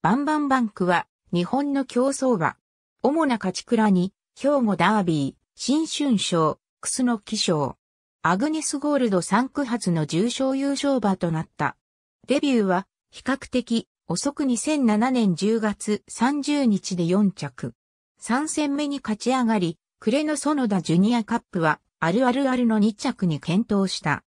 バンバンバンクは、日本の競争馬。主な勝ち倉に、兵庫ダービー、新春賞、クスノキ賞。アグネスゴールド3区発の重賞優勝馬となった。デビューは、比較的、遅く2007年10月30日で4着。3戦目に勝ち上がり、クレノソノダジュニアカップは、あるあるあるの2着に検討した。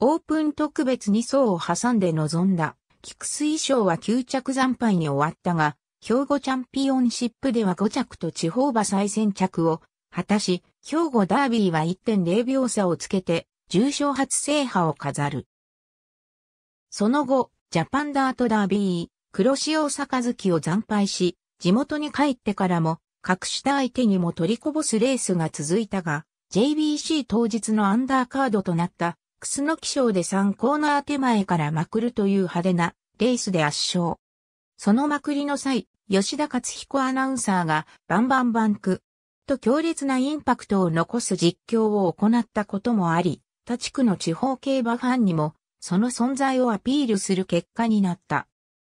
オープン特別2層を挟んで臨んだ。菊水賞は9着惨敗に終わったが、兵庫チャンピオンシップでは5着と地方馬再先着を果たし、兵庫ダービーは1.0秒差をつけて、重賞初制覇を飾る。その後、ジャパンダートダービー、黒潮杯を惨敗し、地元に帰ってからも、隠した相手にも取りこぼすレースが続いたが、JBC 当日のアンダーカードとなった楠キ賞で3コーナー手前からまくるという派手なレースで圧勝。そのまくりの際、吉田勝彦アナウンサーがバンバンバンクと強烈なインパクトを残す実況を行ったこともあり、他地区の地方競馬ファンにもその存在をアピールする結果になった。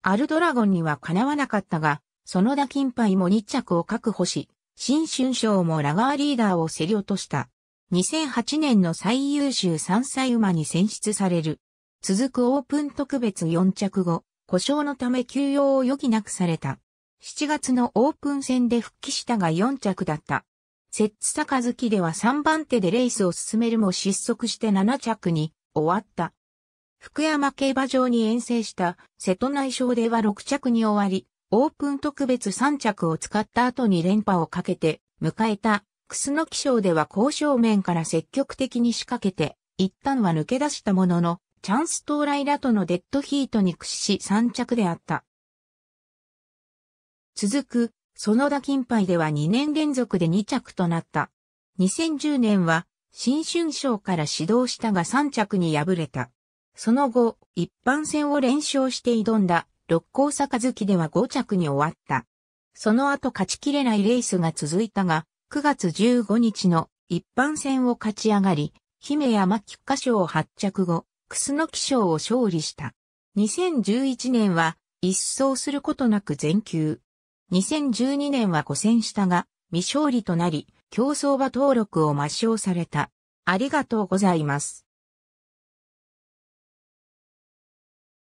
アルドラゴンにはかなわなかったが、その田金杯も2着を確保し、新春賞もラガーリーダーを競り落とした。2008年の最優秀3歳馬に選出される。続くオープン特別4着後、故障のため休養を余儀なくされた。7月のオープン戦で復帰したが4着だった。セッツ坂月では3番手でレースを進めるも失速して7着に終わった。福山競馬場に遠征した瀬戸内省では6着に終わり、オープン特別3着を使った後に連覇をかけて迎えた楠木賞では交渉面から積極的に仕掛けて、一旦は抜け出したものの、チャンス到来らとのデッドヒートに屈し3着であった。続く、園田金杯では2年連続で2着となった。2010年は、新春賞から指導したが3着に敗れた。その後、一般戦を連勝して挑んだ、六甲坂月では5着に終わった。その後勝ちきれないレースが続いたが、9月15日の一般戦を勝ち上がり、姫山菊花賞を発着後、楠木賞を勝利した。2011年は一掃することなく全休。2012年は5戦したが、未勝利となり、競争場登録を抹消された。ありがとうございます。